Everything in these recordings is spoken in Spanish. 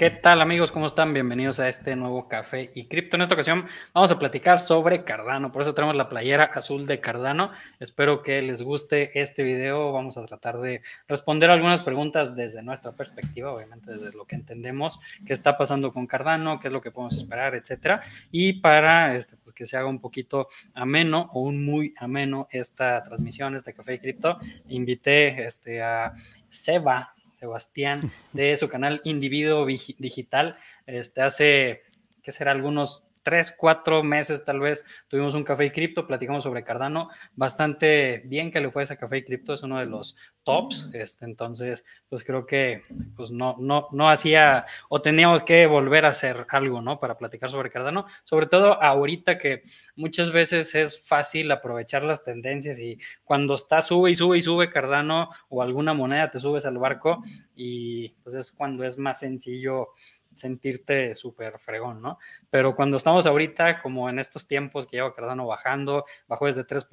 ¿Qué tal amigos? ¿Cómo están? Bienvenidos a este nuevo Café y Cripto. En esta ocasión vamos a platicar sobre Cardano. Por eso tenemos la playera azul de Cardano. Espero que les guste este video. Vamos a tratar de responder algunas preguntas desde nuestra perspectiva, obviamente desde lo que entendemos, qué está pasando con Cardano, qué es lo que podemos esperar, etcétera. Y para este, pues, que se haga un poquito ameno o un muy ameno esta transmisión, este Café y Cripto, invité este, a Seba Sebastián de su canal Individuo Digital. Este hace, ¿qué será? Algunos tres, cuatro meses tal vez, tuvimos un café y cripto, platicamos sobre Cardano, bastante bien que le fue ese café y cripto, es uno de los tops, mm. este, entonces, pues creo que pues no, no, no hacía o teníamos que volver a hacer algo, ¿no? Para platicar sobre Cardano, sobre todo ahorita que muchas veces es fácil aprovechar las tendencias y cuando está sube y sube y sube Cardano o alguna moneda, te subes al barco y pues es cuando es más sencillo sentirte súper fregón, ¿no? Pero cuando estamos ahorita, como en estos tiempos que lleva Cardano bajando, bajó desde 3.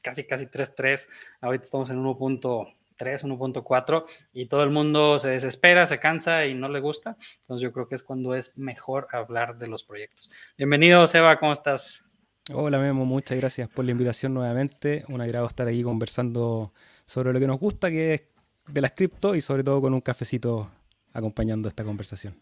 casi, casi 3.3, ahorita estamos en 1.3 1.4 y todo el mundo se desespera, se cansa y no le gusta. Entonces yo creo que es cuando es mejor hablar de los proyectos. Bienvenido, Seba, ¿cómo estás? Hola, Memo, muchas gracias por la invitación nuevamente. Un agrado estar aquí conversando sobre lo que nos gusta, que es de las cripto y sobre todo con un cafecito acompañando esta conversación.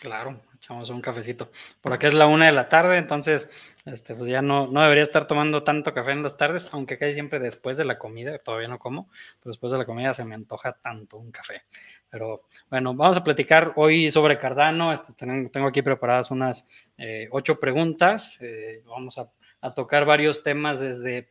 Claro, echamos un cafecito. Por aquí es la una de la tarde, entonces este, pues ya no, no debería estar tomando tanto café en las tardes, aunque casi siempre después de la comida, todavía no como, pero después de la comida se me antoja tanto un café. Pero bueno, vamos a platicar hoy sobre Cardano. Este, tengo aquí preparadas unas eh, ocho preguntas. Eh, vamos a, tocar varios temas desde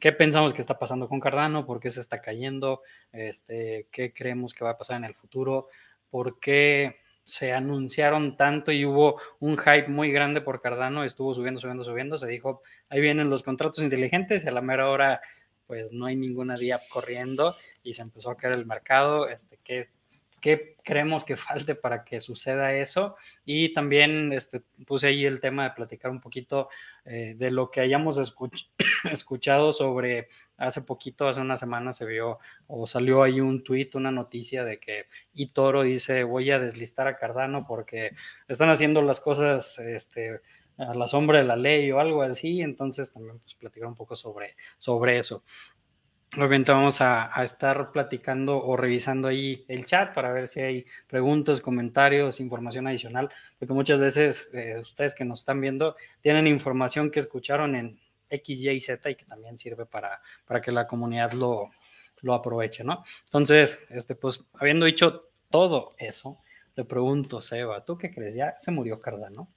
qué pensamos que está pasando con Cardano, por qué se está cayendo, este, qué creemos que va a pasar en el futuro, por qué se anunciaron tanto y hubo un hype muy grande por Cardano, estuvo subiendo, subiendo, subiendo, se dijo, ahí vienen los contratos inteligentes y a la mera hora pues no hay ninguna diap corriendo y se empezó a caer el mercado, este, que qué creemos que falte para que suceda eso. Y también este, puse ahí el tema de platicar un poquito eh, de lo que hayamos escuchado sobre hace poquito, hace una semana se vio o salió ahí un tuit, una noticia de que Itoro dice voy a deslistar a Cardano porque están haciendo las cosas este, a la sombra de la ley o algo así, entonces también pues platicar un poco sobre, sobre eso. Obviamente vamos a, estar platicando o revisando ahí el chat para ver si hay preguntas, comentarios, información adicional, porque muchas veces eh, ustedes que nos están viendo tienen información que escucharon en X, Y, Z y que también sirve para, para que la comunidad lo, lo aproveche, ¿no? Entonces, este, pues habiendo dicho todo eso, le pregunto, Seba, ¿tú qué crees? Ya se murió Cardano.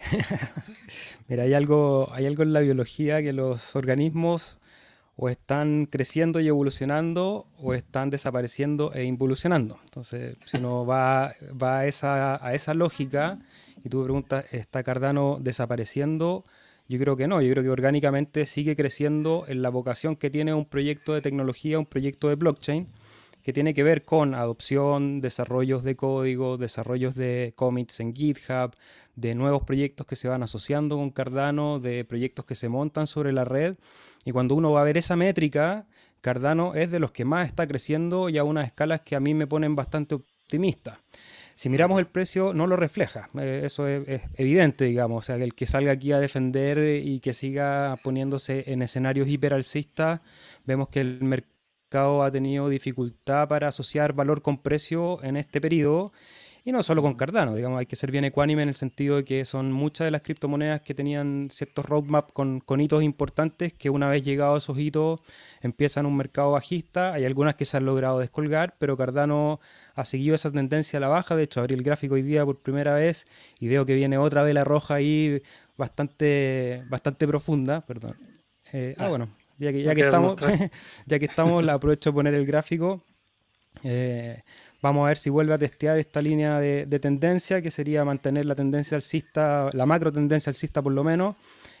Mira, hay algo, hay algo en la biología que los organismos o están creciendo y evolucionando o están desapareciendo e involucionando. Entonces, si uno va, va a, esa, a esa lógica y tú me preguntas, ¿está Cardano desapareciendo? Yo creo que no, yo creo que orgánicamente sigue creciendo en la vocación que tiene un proyecto de tecnología, un proyecto de blockchain, que tiene que ver con adopción, desarrollos de código, desarrollos de commits en GitHub, de nuevos proyectos que se van asociando con Cardano, de proyectos que se montan sobre la red. Y cuando uno va a ver esa métrica, Cardano es de los que más está creciendo y a unas escalas que a mí me ponen bastante optimista. Si miramos el precio, no lo refleja. Eh, eso es, evidente, digamos. sea, el que salga aquí a defender y que siga poniéndose en escenarios hiperalcistas, vemos que el mercado ha tenido dificultad para asociar valor con precio en este periodo. Y no solo con Cardano, digamos, hay que ser bien ecuánime en el sentido de que son muchas de las criptomonedas que tenían ciertos roadmap con, con hitos importantes que una vez llegados esos hitos empiezan un mercado bajista. Hay algunas que se han logrado descolgar, pero Cardano ha seguido esa tendencia a la baja. De hecho, abrí el gráfico hoy día por primera vez y veo que viene otra vela roja ahí bastante, bastante profunda. Perdón. Eh, ah, ah, bueno, ya que, ya estamos, ya que estamos, la aprovecho de poner el gráfico. Eh, vamos a ver si vuelve a testear esta línea de, tendencia, que sería mantener la tendencia alcista, la macro tendencia alcista por lo menos.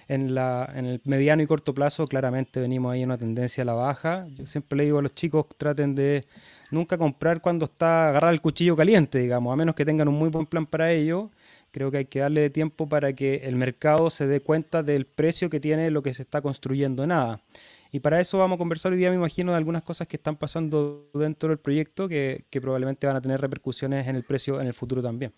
En, en el mediano y corto plazo, claramente venimos ahí en una tendencia a la baja. Yo siempre le digo a los chicos, traten de nunca comprar cuando está agarrar el cuchillo caliente, digamos, a menos que tengan un muy buen plan para ello. Creo que hay que darle tiempo para que el mercado se dé cuenta del precio que tiene lo que se está construyendo nada. Y para eso vamos a conversar hoy día, me imagino, de algunas cosas que están pasando dentro del proyecto que, que probablemente van a tener repercusiones en el precio en el futuro también.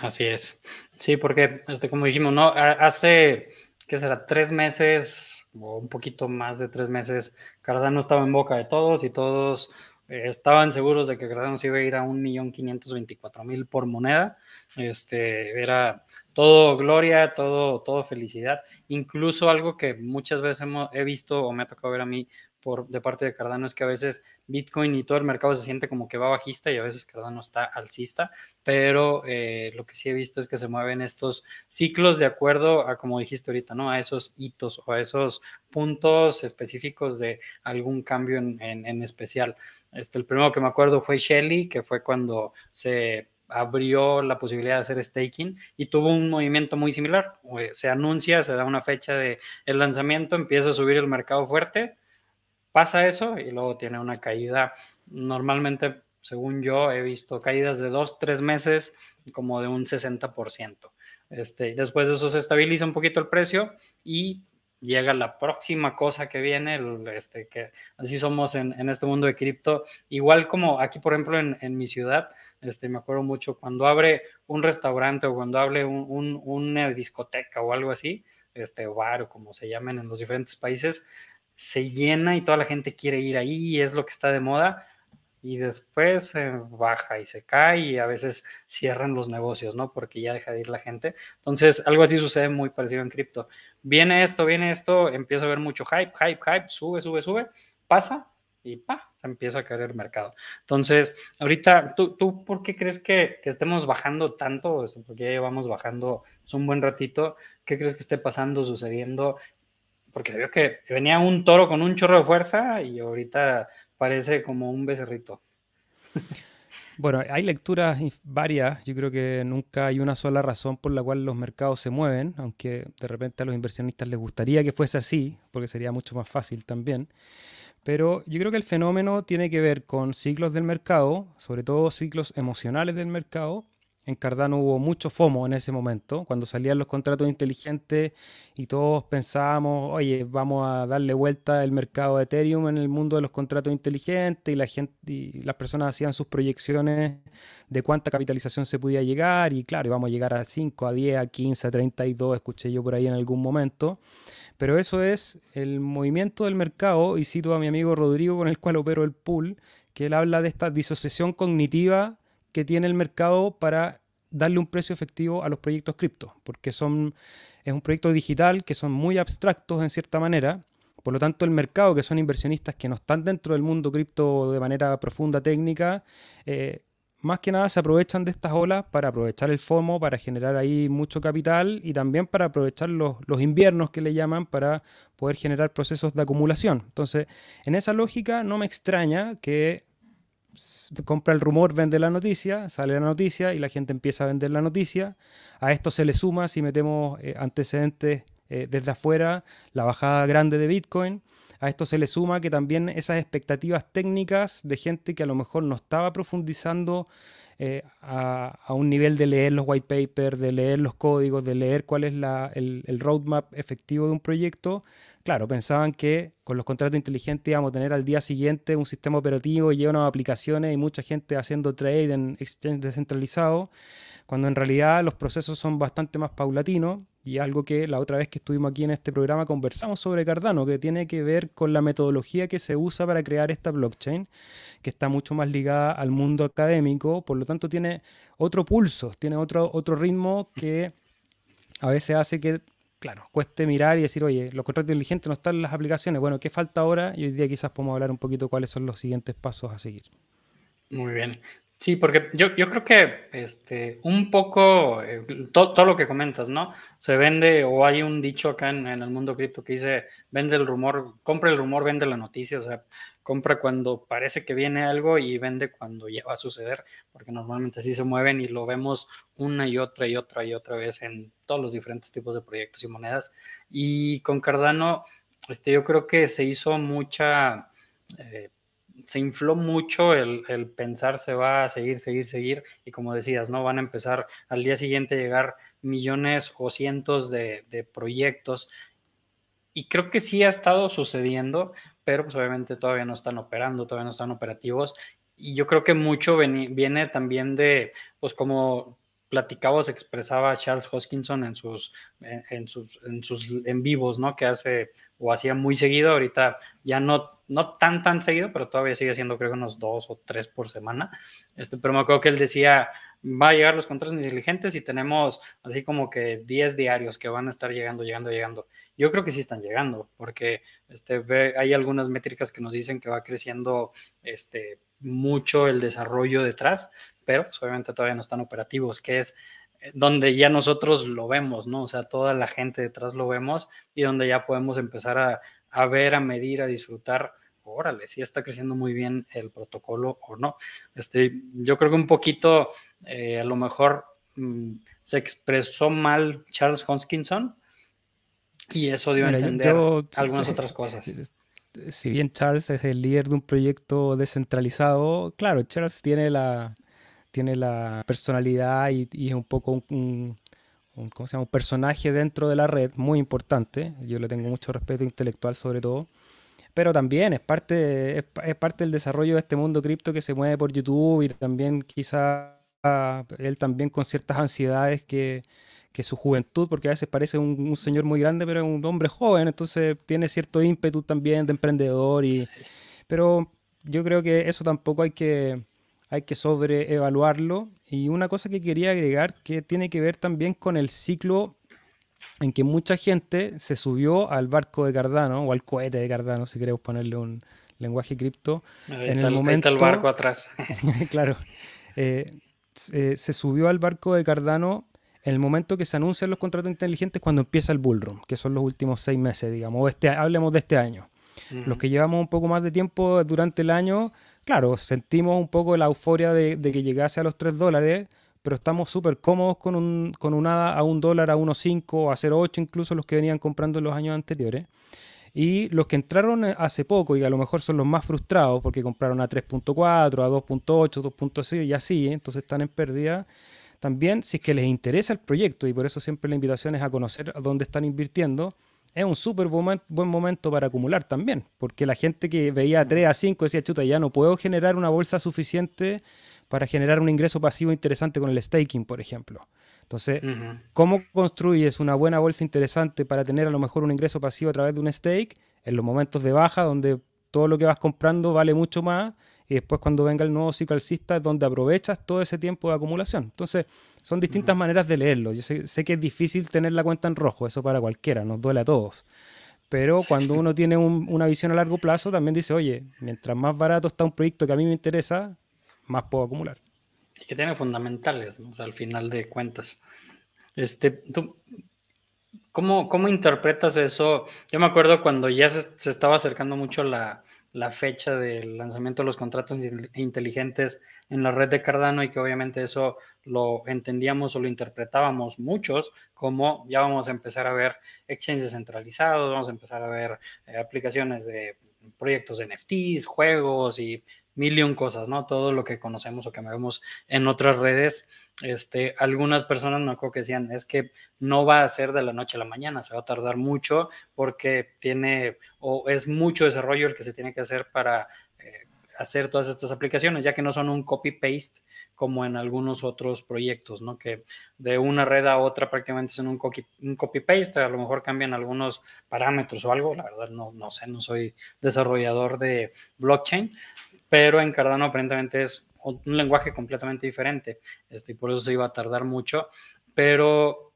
Así es. Sí, porque este, como dijimos, ¿no? Hace, ¿qué será? Tres meses o un poquito más de tres meses, Cardano estaba en boca de todos y todos estaban seguros de que Cardano se iba a ir a 1.524.000 por moneda. Este, era todo gloria, todo, todo felicidad. Incluso algo que muchas veces hemos, he visto o me ha tocado ver a mí por, de parte de Cardano es que a veces Bitcoin y todo el mercado se siente como que va bajista y a veces Cardano está alcista, pero eh, lo que sí he visto es que se mueven estos ciclos de acuerdo a, como dijiste ahorita, ¿no? A esos hitos o a esos puntos específicos de algún cambio en, en, en especial. Este, el primero que me acuerdo fue Shelly que fue cuando se abrió la posibilidad de hacer staking y tuvo un movimiento muy similar. Se anuncia, se da una fecha de el lanzamiento, empieza a subir el mercado fuerte, pasa eso y luego tiene una caída. Normalmente, según yo, he visto caídas de dos, tres meses como de un 60%. Este, después de eso se estabiliza un poquito el precio y llega la próxima cosa que viene, este, que así somos en, este mundo de cripto. Igual como aquí, por ejemplo, en, mi ciudad, este, me acuerdo mucho cuando abre un restaurante o cuando abre un, una discoteca o algo así, este, bar o como se llamen en los diferentes países, se llena y toda la gente quiere ir ahí es lo que está de moda y después baja y se cae y a veces cierran los negocios, ¿no? Porque ya deja de ir la gente. Entonces, algo así sucede muy parecido en cripto. Viene esto, viene esto, empieza a haber mucho hype, hype, hype, sube, sube, sube, pasa y pa, se empieza a caer el mercado. Entonces, ahorita, ¿tú, tú por qué crees que, estemos bajando tanto? Porque ya llevamos bajando es pues, un buen ratito. ¿Qué crees que esté pasando, sucediendo porque se que venía un toro con un chorro de fuerza y ahorita parece como un becerrito. Bueno, hay lecturas varias. Yo creo que nunca hay una sola razón por la cual los mercados se mueven, aunque de repente a los inversionistas les gustaría que fuese así, porque sería mucho más fácil también. Pero yo creo que el fenómeno tiene que ver con ciclos del mercado, sobre todo ciclos emocionales del mercado, en Cardano hubo mucho FOMO en ese momento, cuando salían los contratos inteligentes y todos pensábamos, oye, vamos a darle vuelta al mercado de Ethereum en el mundo de los contratos inteligentes y, la y las personas hacían sus proyecciones de cuánta capitalización se podía llegar y claro, íbamos a llegar a 5, a 10, a 15, a 32, escuché yo por ahí en algún momento. Pero eso es el movimiento del mercado y cito a mi amigo Rodrigo con el cual opero el pool, que él habla de esta disociación cognitiva que tiene el mercado para darle un precio efectivo a los proyectos cripto, porque son, es un proyecto digital que son muy abstractos en cierta manera. Por lo tanto, el mercado, que son inversionistas que no están dentro del mundo cripto de manera profunda técnica, eh, más que nada se aprovechan de estas olas para aprovechar el FOMO, para generar ahí mucho capital y también para aprovechar los, los, inviernos que le llaman para poder generar procesos de acumulación. Entonces, en esa lógica no me extraña que compra el rumor, vende la noticia, sale la noticia y la gente empieza a vender la noticia. A esto se le suma, si metemos eh, antecedentes eh, desde afuera, la bajada grande de Bitcoin. A esto se le suma que también esas expectativas técnicas de gente que a lo mejor no estaba profundizando eh, a, un nivel de leer los white papers, de leer los códigos, de leer cuál es el roadmap efectivo de un proyecto, Claro, pensaban que con los contratos inteligentes íbamos a tener al día siguiente un sistema operativo lleno de aplicaciones y mucha gente haciendo trade en exchange descentralizado, cuando en realidad los procesos son bastante más paulatinos y algo que la otra vez que estuvimos aquí en este programa conversamos sobre Cardano, que tiene que ver con la metodología que se usa para crear esta blockchain, que está mucho más ligada al mundo académico, por lo tanto tiene otro pulso, tiene otro, otro ritmo que a veces hace que claro, cueste mirar y decir, oye, los contratos inteligentes no están en las aplicaciones. Bueno, ¿qué falta ahora? Y hoy día quizás podemos hablar un poquito cuáles son los siguientes pasos a seguir. Muy bien. Sí, porque yo, yo creo que este, un poco eh, todo lo que comentas, ¿no? Se vende o hay un dicho acá en, el mundo cripto que dice, vende el rumor, compra el rumor, vende la noticia, o sea, compra cuando parece que viene algo y vende cuando ya va a suceder, porque normalmente así se mueven y lo vemos una y otra y otra y otra vez en todos los diferentes tipos de proyectos y monedas. Y con Cardano, este, yo creo que se hizo mucha... Eh, se infló mucho el, el, pensar se va a seguir, seguir, seguir, y como decías, ¿no? Van a empezar al día siguiente a llegar millones o cientos de, proyectos. Y creo que sí ha estado sucediendo, pero pues obviamente todavía no están operando, todavía no están operativos. Y yo creo que mucho viene, también de, pues como platicaba se expresaba Charles Hoskinson en sus, en, sus, en sus en vivos, ¿no? Que hace o hacía muy seguido, ahorita ya no, no tan, tan seguido, pero todavía sigue haciendo creo unos dos o tres por semana. Este, pero me acuerdo que él decía, va a llegar los contratos inteligentes y tenemos así como que 10 diarios que van a estar llegando, llegando, llegando. Yo creo que sí están llegando, porque este, hay algunas métricas que nos dicen que va creciendo, este, mucho el desarrollo detrás, pero pues, obviamente todavía no están operativos, que es eh, donde ya nosotros lo vemos, ¿no? O sea, toda la gente detrás lo vemos y donde ya podemos empezar a, ver, a medir, a disfrutar, órale, si está creciendo muy bien el protocolo o no. Este, yo creo que un poquito, eh, a lo mejor mm, se expresó mal Charles Hoskinson y eso dio a entender algunas otras cosas si bien Charles es el líder de un proyecto descentralizado, claro, Charles tiene la, tiene la personalidad y, es un poco un, ¿cómo se llama? personaje dentro de la red muy importante. Yo le tengo mucho respeto intelectual sobre todo. Pero también es parte, es, es parte del desarrollo de este mundo cripto que se mueve por YouTube y también quizá ah, él también con ciertas ansiedades que, que su juventud, porque a veces parece un, señor muy grande, pero es un hombre joven, entonces tiene cierto ímpetu también de emprendedor. Y, Pero yo creo que eso tampoco hay que, hay que sobreevaluarlo. Y una cosa que quería agregar que tiene que ver también con el ciclo en que mucha gente se subió al barco de Cardano o al cohete de Cardano, si queremos ponerle un lenguaje cripto. en el momento, barco atrás. claro. Eh, eh, se subió al barco de Cardano el momento que se anuncian los contratos inteligentes cuando empieza el bullroom, que son los últimos seis meses, digamos, este, hablemos de este año. Los que llevamos un poco más de tiempo durante el año, claro, sentimos un poco la euforia de, que llegase a los 3 dólares, pero estamos súper cómodos con un, con un a 1 dólar, a 1.5, a 0.8, incluso los que venían comprando en los años anteriores. Y los que entraron hace poco y a lo mejor son los más frustrados porque compraron a 3.4, a 2.8, 2.6 y así, entonces están en pérdida. También, si es que les interesa el proyecto, y por eso siempre la invitación es a conocer dónde están invirtiendo, es un súper buen, momento para acumular también, porque la gente que veía 3 a 5 decía, chuta, ya no puedo generar una bolsa suficiente para generar un ingreso pasivo interesante con el staking, por ejemplo. Entonces, ¿cómo construyes una buena bolsa interesante para tener a lo mejor un ingreso pasivo a través de un stake en los momentos de baja donde todo lo que vas comprando vale mucho más y después cuando venga el nuevo ciclo alcista es donde aprovechas todo ese tiempo de acumulación. Entonces, son distintas maneras de leerlo. Yo sé, que es difícil tener la cuenta en rojo, eso para cualquiera, nos duele a todos. Pero cuando uno tiene una visión a largo plazo, también dice, oye, mientras más barato está un proyecto que a mí me interesa, más puedo acumular. Es que tiene fundamentales, al final de cuentas. Este, ¿tú cómo, interpretas eso? Yo me acuerdo cuando ya se estaba acercando mucho la, la fecha del lanzamiento de los contratos inteligentes en la red de Cardano y que obviamente eso lo entendíamos o lo interpretábamos muchos como ya vamos a empezar a ver exchanges centralizados, vamos a empezar a ver eh, aplicaciones de proyectos de NFTs, juegos y millón y cosas, ¿no? Todo lo que conocemos o que vemos en otras redes. Este, algunas personas me acuerdo que decían, es que no va a ser de la noche a la mañana, se va a tardar mucho porque tiene o es mucho desarrollo el que se tiene que hacer para eh, hacer todas estas aplicaciones, ya que no son un copy-paste como en algunos otros proyectos, ¿no? Que de una red a otra prácticamente son un copy-paste, a lo mejor cambian algunos parámetros o algo, la verdad no, no sé, no soy desarrollador de blockchain, pero en Cardano aparentemente es un lenguaje completamente diferente, este, y por eso se iba a tardar mucho, pero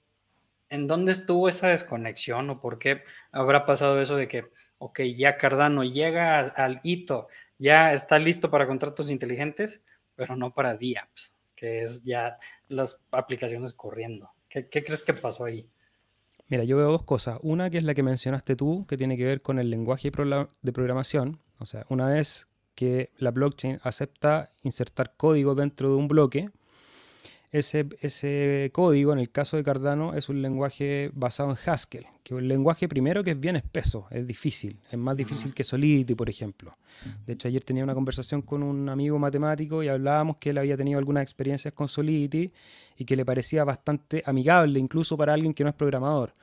¿en dónde estuvo esa desconexión o por qué habrá pasado eso de que, ok, ya Cardano llega al hito, ya está listo para contratos inteligentes, pero no para DApps, que es ya las aplicaciones corriendo? ¿Qué, qué crees que pasó ahí? Mira, yo veo dos cosas. Una que es la que mencionaste tú, que tiene que ver con el lenguaje de programación. O sea, una vez que la blockchain acepta insertar código dentro de un bloque. Ese, código, en el caso de Cardano, es un lenguaje basado en Haskell, que es un lenguaje primero que es bien espeso, es difícil, es más difícil que Solidity, por ejemplo. De hecho, ayer tenía una conversación con un amigo matemático y hablábamos que él había tenido algunas experiencias con Solidity y que le parecía bastante amigable, incluso para alguien que no es programador.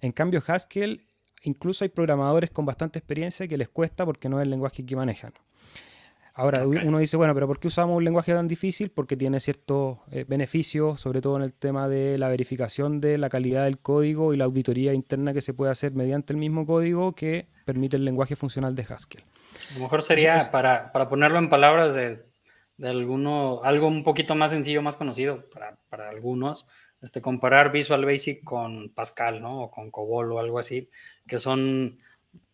En cambio, Haskell, incluso hay programadores con bastante experiencia que les cuesta porque no es el lenguaje que manejan. Ahora, uno dice, bueno, pero ¿por qué usamos un lenguaje tan difícil? Porque tiene ciertos beneficio, eh, beneficios, sobre todo en el tema de la verificación de la calidad del código y la auditoría interna que se puede hacer mediante el mismo código que permite el lenguaje funcional de Haskell. A lo mejor sería, para, ponerlo en palabras de, alguno, algo un poquito más sencillo, más conocido para, para algunos, este, comparar Visual Basic con Pascal, ¿no? O con COBOL o algo así, que son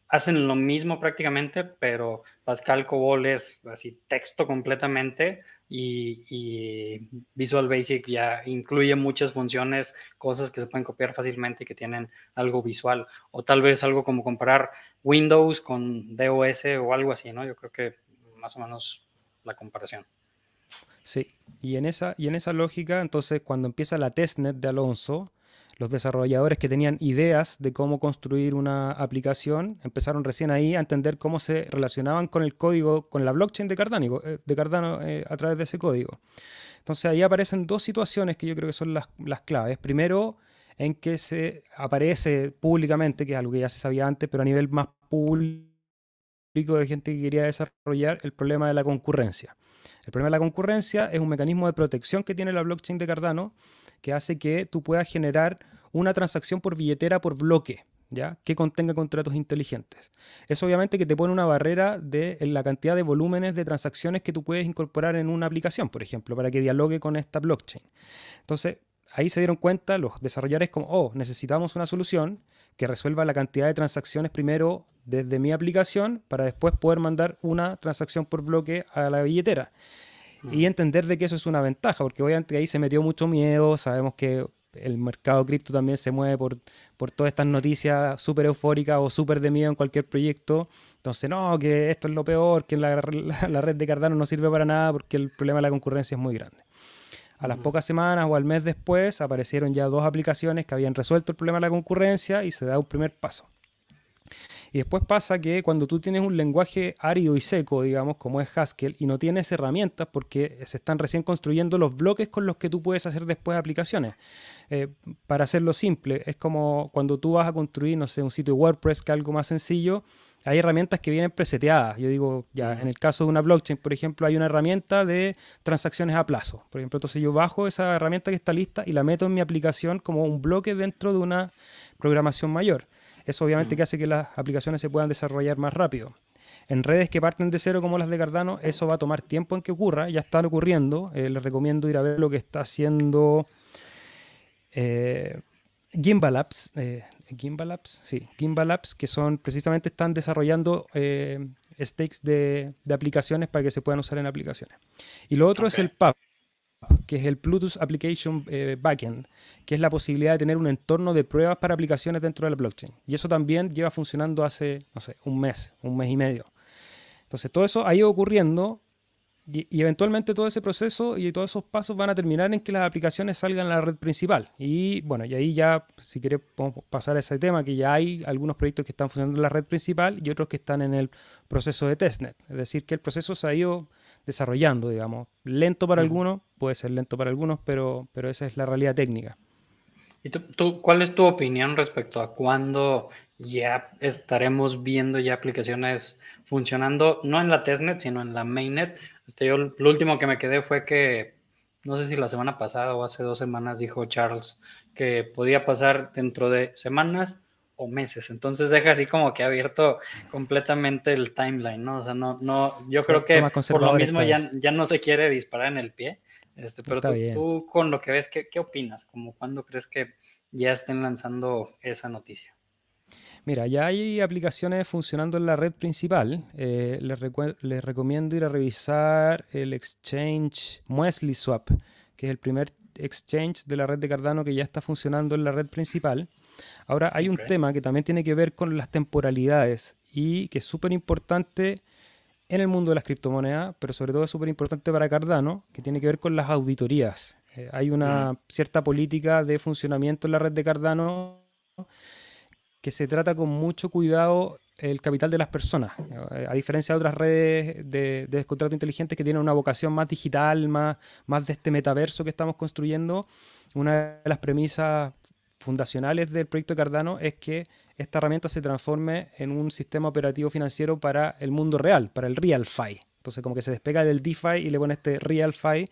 hacen lo mismo prácticamente, pero Pascal Cobol es así texto completamente y, Visual Basic ya incluye muchas funciones, cosas que se pueden copiar fácilmente y que tienen algo visual. O tal vez algo como comparar Windows con DOS o algo así, ¿no? Yo creo que más o menos la comparación. Sí, y en esa, y en esa lógica, entonces cuando empieza la testnet de Alonso, los desarrolladores que tenían ideas de cómo construir una aplicación empezaron recién ahí a entender cómo se relacionaban con el código, con la blockchain de Cardano, eh, de Cardano eh, a través de ese código. Entonces ahí aparecen dos situaciones que yo creo que son las, las claves. Primero, en que se aparece públicamente, que es algo que ya se sabía antes, pero a nivel más público de gente que quería desarrollar el problema de la concurrencia. El problema de la concurrencia es un mecanismo de protección que tiene la blockchain de Cardano que hace que tú puedas generar una transacción por billetera por bloque. ¿Ya? que contenga contratos inteligentes. es obviamente que te pone una barrera de en la cantidad de volúmenes de transacciones que tú puedes incorporar en una aplicación, por ejemplo, para que dialogue con esta blockchain. Entonces, ahí se dieron cuenta los desarrolladores como, oh, necesitamos una solución que resuelva la cantidad de transacciones primero desde mi aplicación para después poder mandar una transacción por bloque a la billetera y mm. entender de que eso es una ventaja, porque obviamente ahí se metió mucho miedo, sabemos que el mercado cripto también se mueve por, por todas estas noticias súper eufóricas o súper de miedo en cualquier proyecto. Entonces, no, que esto es lo peor, que la, red de Cardano no sirve para nada porque el problema de la concurrencia es muy grande. A las mm. pocas semanas o al mes después aparecieron ya dos aplicaciones que habían resuelto el problema de la concurrencia y se da un primer paso. Y después pasa que cuando tú tienes un lenguaje árido y seco, digamos, como es Haskell, y no tienes herramientas porque se están recién construyendo los bloques con los que tú puedes hacer después aplicaciones. Eh, para hacerlo simple, es como cuando tú vas a construir, no sé, un sitio WordPress que es algo más sencillo, hay herramientas que vienen preseteadas. Yo digo, ya, en el caso de una blockchain, por ejemplo, hay una herramienta de transacciones a plazo. Por ejemplo, entonces yo bajo esa herramienta que está lista y la meto en mi aplicación como un bloque dentro de una programación mayor. Eso obviamente mm. que hace que las aplicaciones se puedan desarrollar más rápido. En redes que parten de cero como las de Cardano, eso va a tomar tiempo en que ocurra, ya está ocurriendo. Eh, les recomiendo ir a ver lo que está haciendo eh, Gimbal Labs, eh, sí, Gimbal que son precisamente están desarrollando eh, stakes de, aplicaciones para que se puedan usar en aplicaciones. Y lo otro es el PAP, que es el Bluetooth Application eh, Backend, que es la posibilidad de tener un entorno de pruebas para aplicaciones dentro de la blockchain. Y eso también lleva funcionando hace, no sé, un mes, un mes y medio. Entonces, todo eso ha ido ocurriendo y, eventualmente todo ese proceso y todos esos pasos van a terminar en que las aplicaciones salgan a la red principal. Y bueno, y ahí ya, si quieres, podemos pasar a ese tema, que ya hay algunos proyectos que están funcionando en la red principal y otros que están en el proceso de testnet. Es decir, que el proceso se ha ido desarrollando, digamos. Lento para algunos, puede ser lento para algunos, pero, pero esa es la realidad técnica. ¿Y tú, cuál es tu opinión respecto a cuándo ya estaremos viendo ya aplicaciones funcionando, no en la testnet, sino en la mainnet? Este, yo lo último que me quedé fue que, no sé si la semana pasada o hace dos semanas dijo Charles, que podía pasar dentro de semanas o meses. Entonces deja así como que abierto completamente el timeline, ¿no? O sea, no, no, yo creo que por lo mismo ya, pues. ya no se quiere disparar en el pie. Este, pero tú, tú, con lo que ves, ¿qué, opinas? Como cuando crees que ya estén lanzando esa noticia? Mira, ya hay aplicaciones funcionando en la red principal. Eh, les, les, recomiendo ir a revisar el exchange muesli swap que es el primer Exchange de la red de Cardano que ya está funcionando en la red principal. Ahora hay un tema que también tiene que ver con las temporalidades y que es súper importante en el mundo de las criptomonedas, pero sobre todo es súper importante para Cardano, que tiene que ver con las auditorías. Eh, hay una mm. cierta política de funcionamiento en la red de Cardano que se trata con mucho cuidado el capital de las personas, eh, a diferencia de otras redes de, de contrato inteligente que tienen una vocación más digital, más, más de este metaverso que estamos construyendo, una de las premisas fundacionales del proyecto de Cardano es que esta herramienta se transforme en un sistema operativo financiero para el mundo real, para el real-fi. Entonces como que se despega del DeFi y le pone este RealFi.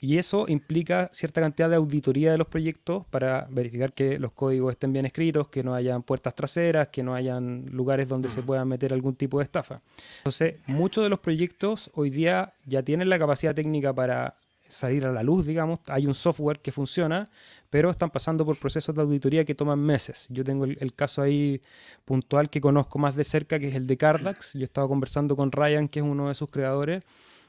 Y eso implica cierta cantidad de auditoría de los proyectos para verificar que los códigos estén bien escritos, que no hayan puertas traseras, que no hayan lugares donde se mm. pueda meter algún tipo de estafa. Entonces, muchos de los proyectos hoy día ya tienen la capacidad técnica para salir a la luz, digamos. Hay un software que funciona, pero están pasando por procesos de auditoría que toman meses. Yo tengo el, caso ahí puntual que conozco más de cerca, que es el de Cardax. Yo estaba conversando con Ryan, que es uno de sus creadores.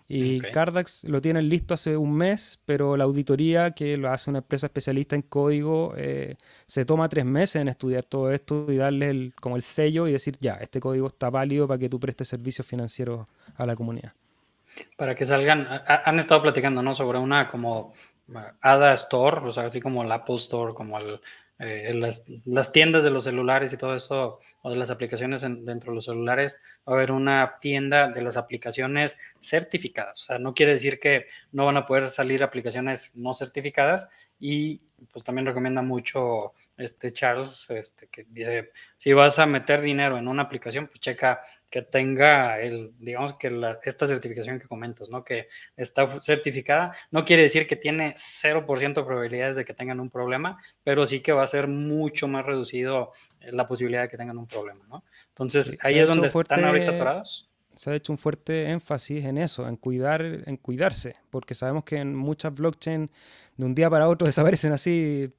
Y Cardax lo tienen listo hace un mes, pero la auditoría que lo hace una empresa especialista en código eh, se toma tres meses en estudiar todo esto y darle como el sello y decir, ya, este código está válido para que tú prestes servicios financieros a la comunidad. Para que salgan, han estado platicando, ¿no? Sobre una como eh, ADA Store, o sea, así como el Apple Store, como eh, las, tiendas de los celulares y todo eso, o de las aplicaciones dentro de los celulares, va a haber una tienda de las aplicaciones certificadas. O sea, no quiere decir que no van a poder salir aplicaciones no certificadas y pues también recomienda mucho este Charles, este, que dice, si vas a meter dinero en una aplicación, pues checa que tenga el, digamos que la, esta certificación que comentas, ¿no? Que está certificada, no quiere decir que tiene 0% de probabilidades de que tengan un problema, pero sí que va a ser mucho más reducido eh, la posibilidad de que tengan un problema, ¿no? Entonces, ahí es donde están ahorita atorados. Se ha hecho un fuerte énfasis en eso, en cuidar, en cuidarse, porque sabemos que en muchas blockchain de un día para otro desaparecen así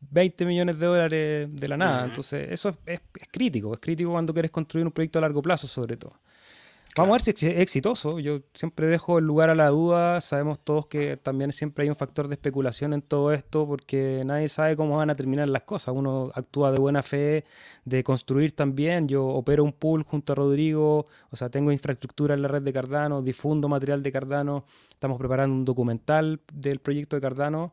20 millones de dólares de la nada. Entonces, eso es, crítico. Es crítico cuando quieres construir un proyecto a largo plazo, sobre todo. Vamos a ver si es exitoso. Yo siempre dejo el lugar a la duda. Sabemos todos que también siempre hay un factor de especulación en todo esto porque nadie sabe cómo van a terminar las cosas. Uno actúa de buena fe, de construir también. Yo opero un pool junto a Rodrigo, o sea, tengo infraestructura en la red de Cardano, difundo material de Cardano. Estamos preparando un documental del proyecto de Cardano.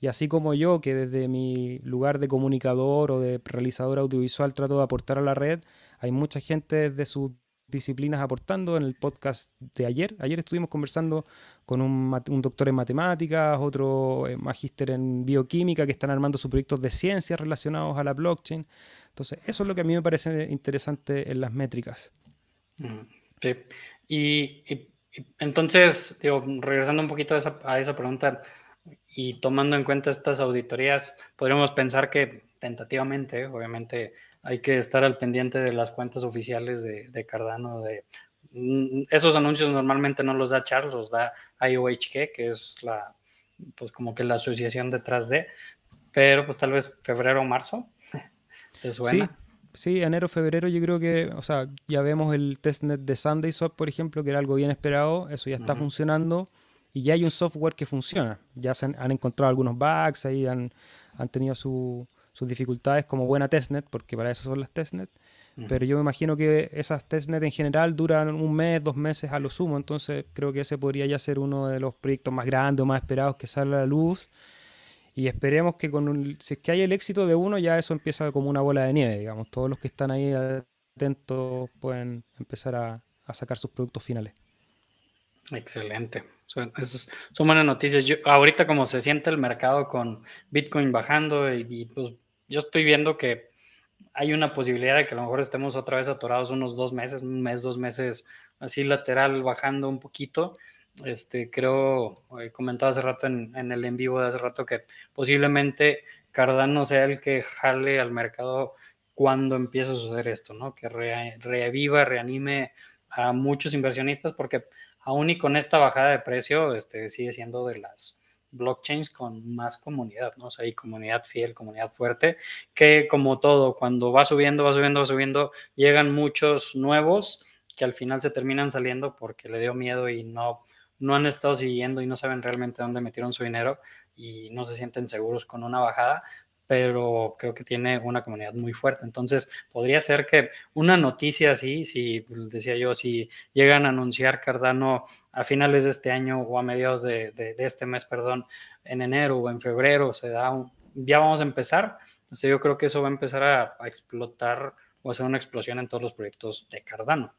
Y así como yo, que desde mi lugar de comunicador o de realizador audiovisual trato de aportar a la red, hay mucha gente de sus disciplinas aportando en el podcast de ayer. Ayer estuvimos conversando con un, doctor en matemáticas, otro eh, magíster en bioquímica que están armando sus proyectos de ciencias relacionados a la blockchain. Entonces, eso es lo que a mí me parece interesante en las métricas. Mm, sí. Y, entonces, digo, regresando un poquito a esa, a esa pregunta, y tomando en cuenta estas auditorías, podríamos pensar que tentativamente, obviamente, hay que estar al pendiente de las cuentas oficiales de, Cardano. De, mm, esos anuncios normalmente no los da Charles, los da IOHK, que es la, pues como que la asociación detrás de, pero pues tal vez febrero o marzo, ¿te suena? Sí. Sí, enero, febrero, yo creo que, o sea, ya vemos el testnet de SundaySwap, por ejemplo, que era algo bien esperado, eso ya está funcionando y ya hay un software que funciona. Ya se han, encontrado algunos bugs, ahí han, han tenido sus dificultades como buena testnet, porque para eso son las testnet. Pero yo me imagino que esas testnet en general duran un mes, dos meses a lo sumo, entonces creo que ese podría ya ser uno de los proyectos más grandes o más esperados que sale a la luz. Y esperemos que con si es que hay el éxito de uno, ya eso empieza como una bola de nieve, digamos. Todos los que están ahí atentos pueden empezar a sacar sus productos finales. Excelente. Son, es, son buenas noticias. ahorita como se siente el mercado con Bitcoin bajando y, pues yo estoy viendo que hay una posibilidad de que a lo mejor estemos otra vez atorados unos dos meses, un mes, dos meses así lateral bajando un poquito. Este, creo, eh, comentado hace rato en, en el en vivo de hace rato que posiblemente Cardano sea el que jale al mercado cuando empiece a suceder esto, ¿no? Que reviva, reanime a muchos inversionistas porque aún y con esta bajada de precio, este, sigue siendo de las blockchains con más comunidad, ¿no? O sea, hay comunidad fiel, comunidad fuerte, que como todo, cuando va subiendo, va subiendo, va subiendo, llegan muchos nuevos que al final se terminan saliendo porque le dio miedo y no, no han estado siguiendo y no saben realmente dónde metieron su dinero y no se sienten seguros con una bajada, pero creo que tiene una comunidad muy fuerte. Entonces, podría ser que una noticia así, si pues, decía yo, si llegan a anunciar Cardano a finales de este año o a mediados de, este mes, perdón, en enero o en febrero, se da un, ya vamos a empezar. Entonces, yo creo que eso va a empezar a, a explotar o a hacer una explosión en todos los proyectos de Cardano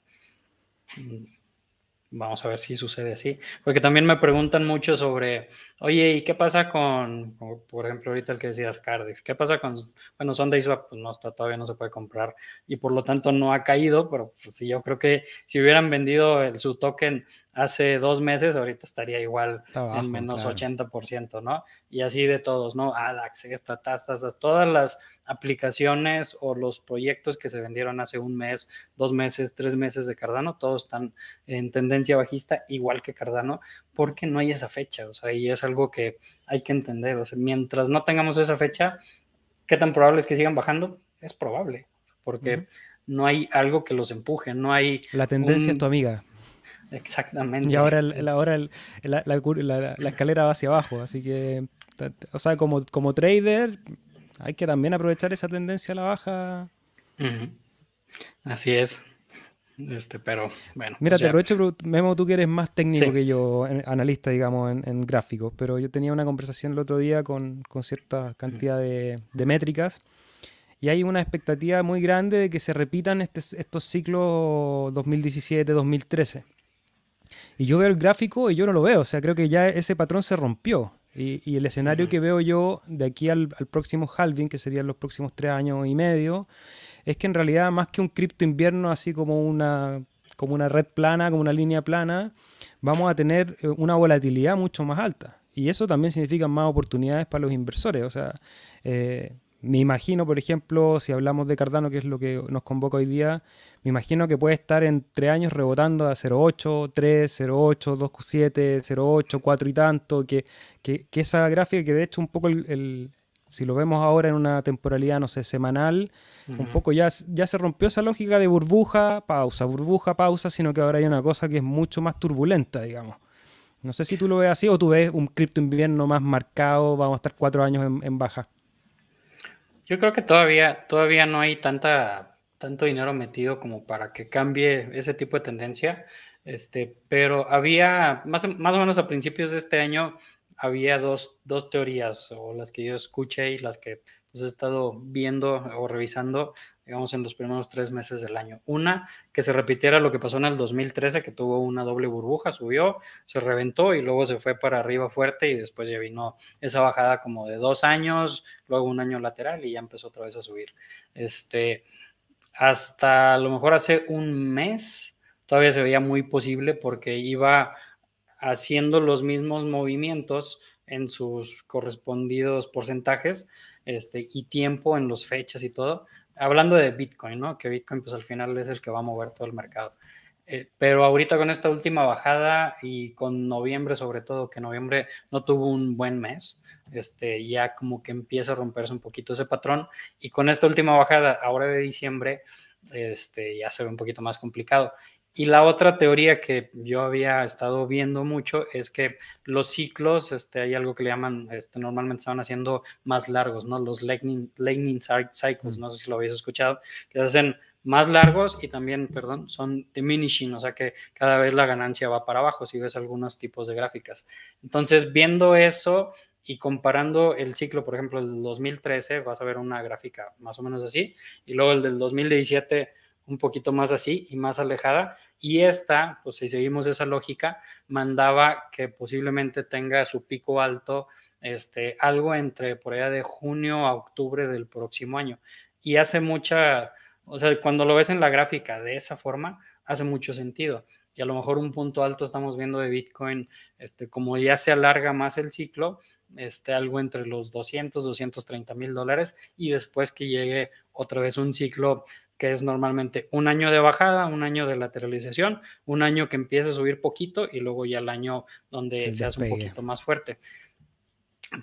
vamos a ver si sucede así. Porque también me preguntan mucho sobre, oye, ¿y qué pasa con, por ejemplo, ahorita el que decías Cardex? ¿Qué pasa con, bueno, SundaySwap pues no está, todavía no se puede comprar y por lo tanto no ha caído, pero pues yo creo que si hubieran vendido su token hace dos meses, ahorita estaría igual a en menos 80%, ¿no? Y así de todos, ¿no? Adax, esta, todas las aplicaciones o los proyectos que se vendieron hace un mes, dos meses, tres meses de Cardano, todos están en tendencia bajista igual que Cardano, porque no hay esa fecha, o sea, y es algo que hay que entender, o sea, mientras no tengamos esa fecha, ¿qué tan probable es que sigan bajando? Es probable, porque no hay algo que los empuje, no hay... La tendencia tu amiga. Exactamente. Y ahora, ahora la, escalera va hacia abajo, así que, o sea, como, como trader, hay que también aprovechar esa tendencia a la baja. Así es. Este, pero bueno. Mira, te aprovecho, Memo, tú que eres más técnico que yo, analista, digamos, en, en, gráficos, pero yo tenía una conversación el otro día con, cierta cantidad de, métricas y hay una expectativa muy grande de que se repitan estos ciclos 2017-2013. Y yo veo el gráfico y yo no lo veo, o sea, creo que ya ese patrón se rompió. Y, el escenario que veo yo de aquí al, al próximo halving, que serían los próximos tres años y medio, es que en realidad más que un cripto invierno, así como una, como una red plana, como una línea plana, vamos a tener eh, una volatilidad mucho más alta. Y eso también significa más oportunidades para los inversores. O sea, eh, me imagino, por ejemplo, si hablamos de Cardano, que es lo que nos convoca hoy día, me imagino que puede estar en tres años rebotando a 0.8, 3, 0.8, 2.7, 0.8, 4 y tanto, que, esa gráfica que de hecho un poco el, si lo vemos ahora en una temporalidad, no sé, semanal, un poco ya, ya se rompió esa lógica de burbuja, pausa, burbuja, pausa, sino que ahora hay una cosa que es mucho más turbulenta, digamos. No sé si tú lo ves así o tú ves un cripto invierno más marcado, vamos a estar cuatro años en, baja. Yo creo que todavía, todavía no hay tanta, tanto dinero metido como para que cambie ese tipo de tendencia. Este, pero había, más, más o menos a principios de este año, había dos, teorías, o las que yo escuché y las que pues, he estado viendo o revisando, digamos, en los primeros tres meses del año. Una, que se repitiera lo que pasó en el 2013, que tuvo una doble burbuja, subió, se reventó y luego se fue para arriba fuerte y después ya vino esa bajada como de dos años, luego un año lateral y ya empezó otra vez a subir. Este, hasta a lo mejor hace un mes todavía se veía muy posible porque iba haciendo los mismos movimientos en sus correspondidos porcentajes este, y tiempo en las fechas y todo. Hablando de Bitcoin, ¿no? Que Bitcoin pues al final es el que va a mover todo el mercado. Eh, pero ahorita con esta última bajada y con noviembre sobre todo, que noviembre no tuvo un buen mes, este, ya como que empieza a romperse un poquito ese patrón. Y con esta última bajada ahora de diciembre, este, ya se ve un poquito más complicado. Y la otra teoría que yo había estado viendo mucho es que los ciclos, este, hay algo que le llaman, este, normalmente se van haciendo más largos, ¿no? Los lightning, lightning cycles, no sé si lo habéis escuchado, que se hacen más largos y también, perdón, son diminishing, o sea que cada vez la ganancia va para abajo si ves algunos tipos de gráficas. Entonces, viendo eso y comparando el ciclo, por ejemplo, el 2013, vas a ver una gráfica más o menos así, y luego el del 2017 un poquito más así y más alejada. Y esta, pues si seguimos esa lógica, mandaba que posiblemente tenga su pico alto este, algo entre por allá de junio a octubre del próximo año. Y hace mucha, o sea, cuando lo ves en la gráfica de esa forma, hace mucho sentido. Y a lo mejor un punto alto estamos viendo de Bitcoin, este, como ya se alarga más el ciclo, este, algo entre los 200, 230 mil dólares y después que llegue otra vez un ciclo que es normalmente un año de bajada, un año de lateralización, un año que empieza a subir poquito y luego ya el año donde se hace un poquito más fuerte.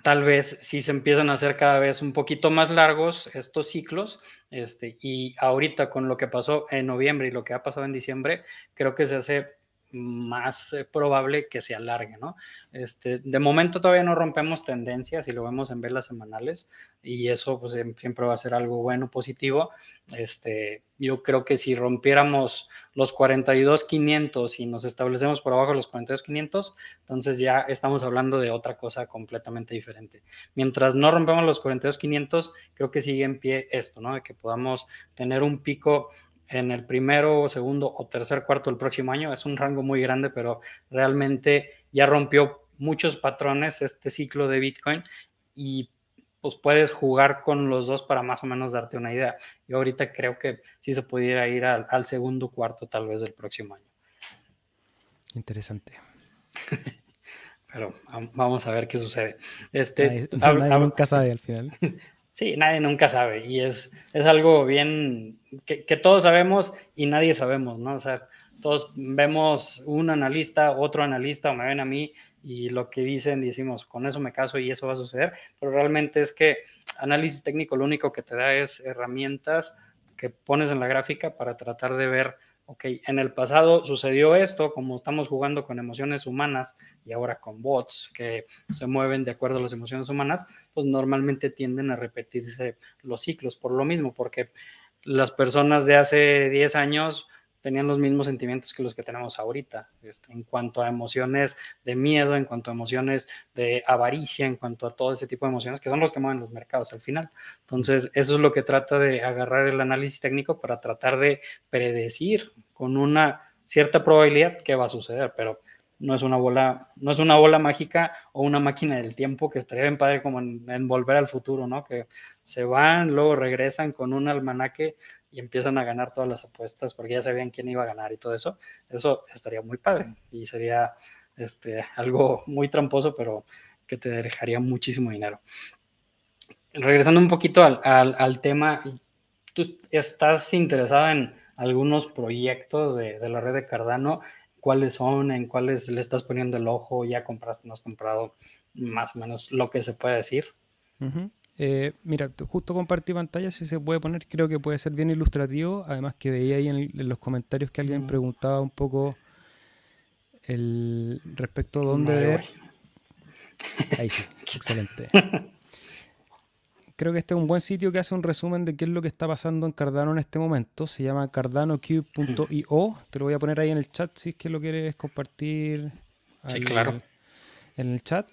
Tal vez si se empiezan a hacer cada vez un poquito más largos estos ciclos, este, y ahorita con lo que pasó en noviembre y lo que ha pasado en diciembre, creo que se hace más eh, probable que se alargue, ¿no? Este, de momento todavía no rompemos tendencias y lo vemos en velas semanales y eso pues siempre va a ser algo bueno, positivo. Este, yo creo que si rompiéramos los 42.500 y nos establecemos por abajo de los 42.500, entonces ya estamos hablando de otra cosa completamente diferente. Mientras no rompemos los 42.500, creo que sigue en pie esto, ¿no? De que podamos tener un pico en el primero, segundo o tercer cuarto del próximo año. Es un rango muy grande, pero realmente ya rompió muchos patrones este ciclo de Bitcoin y pues puedes jugar con los dos para más o menos darte una idea. Yo ahorita creo que sí se pudiera ir al, segundo cuarto tal vez del próximo año. Interesante. Pero vamos a ver qué sucede. Este, Nadie, casa hab, nunca al final. Sí, nadie nunca sabe y es, algo bien que, todos sabemos y nadie sabemos, ¿no? O sea, todos vemos un analista, otro analista o me ven a mí y lo que dicen decimos, con eso me caso y eso va a suceder, pero realmente es que análisis técnico lo único que te da es herramientas que pones en la gráfica para tratar de ver ok, en el pasado sucedió esto, como estamos jugando con emociones humanas y ahora con bots que se mueven de acuerdo a las emociones humanas, pues normalmente tienden a repetirse los ciclos por lo mismo, porque las personas de hace 10 años tenían los mismos sentimientos que los que tenemos ahorita, este, en cuanto a emociones de miedo, en cuanto a emociones de avaricia, en cuanto a todo ese tipo de emociones que son los que mueven los mercados al final. Entonces, eso es lo que trata de agarrar el análisis técnico para tratar de predecir con una cierta probabilidad qué va a suceder, pero no es una bola, no es una bola mágica o una máquina del tiempo que estaría bien padre como en, volver al futuro, ¿no? Que se van, luego regresan con un almanaque y empiezan a ganar todas las apuestas porque ya sabían quién iba a ganar y todo eso, eso estaría muy padre y sería este, algo muy tramposo, pero que te dejaría muchísimo dinero. Regresando un poquito al, al, tema, ¿tú estás interesada en algunos proyectos de, de la red de Cardano? ¿Cuáles son? ¿En cuáles le estás poniendo el ojo? ¿Ya compraste? ¿No has comprado? Más o menos lo que se puede decir. Uh eh, mira, justo compartí pantalla, si se puede poner, creo que puede ser bien ilustrativo. Además que veía ahí en, los comentarios que alguien mm. preguntaba un poco el respecto a dónde ver. Ahí sí, excelente. Creo que este es un buen sitio que hace un resumen de qué es lo que está pasando en Cardano en este momento. Se llama cardanocube.io. Mm. Te lo voy a poner ahí en el chat si es que lo quieres compartir. Sí, claro. En el chat.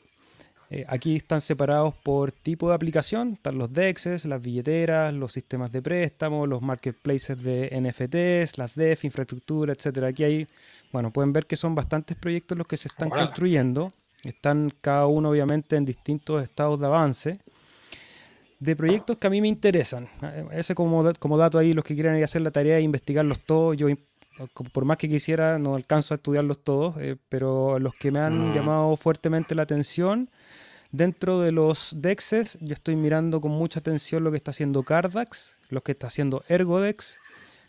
Eh, aquí están separados por tipo de aplicación, están los dexes, las billeteras, los sistemas de préstamo, los marketplaces de NFTs, las DEF, infraestructura, etcétera. Aquí hay, bueno, pueden ver que son bastantes proyectos los que se están construyendo. Están cada uno obviamente en distintos estados de avance. De proyectos que a mí me interesan. Eh, ese como, como dato ahí, los que quieran ir a hacer la tarea de investigarlos todos, yo por más que quisiera, no alcanzo a estudiarlos todos, eh, pero los que me han mm. llamado fuertemente la atención, dentro de los DEXes, yo estoy mirando con mucha atención lo que está haciendo Cardax, lo que está haciendo Ergodex.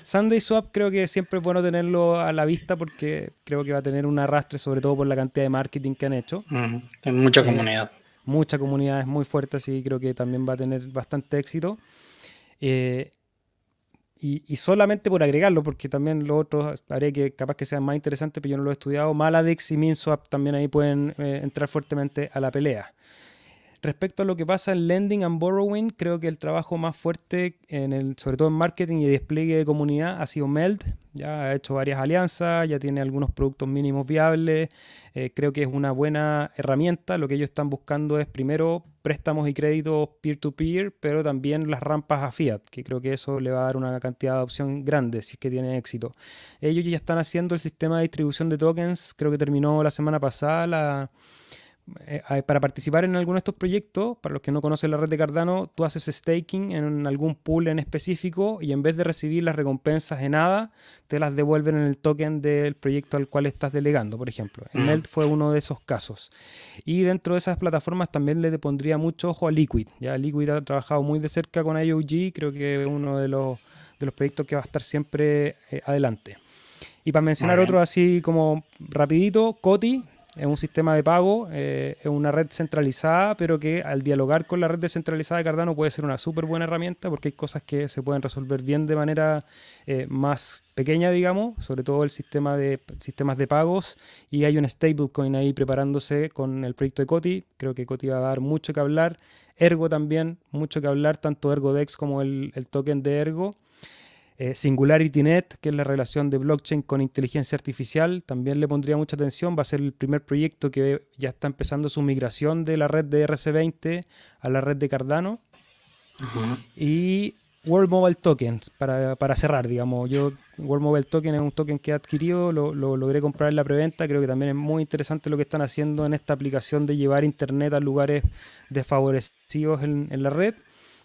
Sunday Swap creo que siempre es bueno tenerlo a la vista porque creo que va a tener un arrastre, sobre todo por la cantidad de marketing que han hecho. Mm, en mucha eh, comunidad. Mucha comunidad, es muy fuerte, así creo que también va a tener bastante éxito. Eh, y, solamente por agregarlo, porque también los otros habría que capaz que sean más interesantes, pero yo no lo he estudiado. Maladix y Minswap también ahí pueden eh, entrar fuertemente a la pelea. Respecto a lo que pasa en lending and borrowing, creo que el trabajo más fuerte, en el, sobre todo en marketing y despliegue de comunidad, ha sido Meld. Ya ha hecho varias alianzas, ya tiene algunos productos mínimos viables. Eh, creo que es una buena herramienta. Lo que ellos están buscando es primero préstamos y créditos peer-to-peer, pero también las rampas a fiat, que creo que eso le va a dar una cantidad de opción grande si es que tiene éxito. Ellos ya están haciendo el sistema de distribución de tokens. Creo que terminó la semana pasada la eh, para participar en alguno de estos proyectos, para los que no conocen la red de Cardano, tú haces staking en algún pool en específico y en vez de recibir las recompensas de nada, te las devuelven en el token del proyecto al cual estás delegando, por ejemplo. En mm. Melt fue uno de esos casos. Y dentro de esas plataformas también le pondría mucho ojo a Liquid. Ya Liquid ha trabajado muy de cerca con IOG, creo que es uno de los, proyectos que va a estar siempre eh, adelante. Y para mencionar otro así como rapidito, Coti, es un sistema de pago, eh, es una red centralizada, pero que al dialogar con la red descentralizada de Cardano puede ser una súper buena herramienta porque hay cosas que se pueden resolver bien de manera eh, más pequeña, digamos, sobre todo el sistema de sistemas de pagos. Y hay un stablecoin ahí preparándose con el proyecto de Coti. Creo que Coti va a dar mucho que hablar. Ergo también, mucho que hablar, tanto ErgoDex como el, el token de Ergo. Eh, SingularityNet, que es la relación de blockchain con inteligencia artificial, también le pondría mucha atención. Va a ser el primer proyecto que ya está empezando su migración de la red de RC20 a la red de Cardano. Y World Mobile Tokens, para, cerrar, digamos. Yo, World Mobile Token es un token que he adquirido, lo, logré comprar en la preventa. Creo que también es muy interesante lo que están haciendo en esta aplicación de llevar internet a lugares desfavorecidos en la red.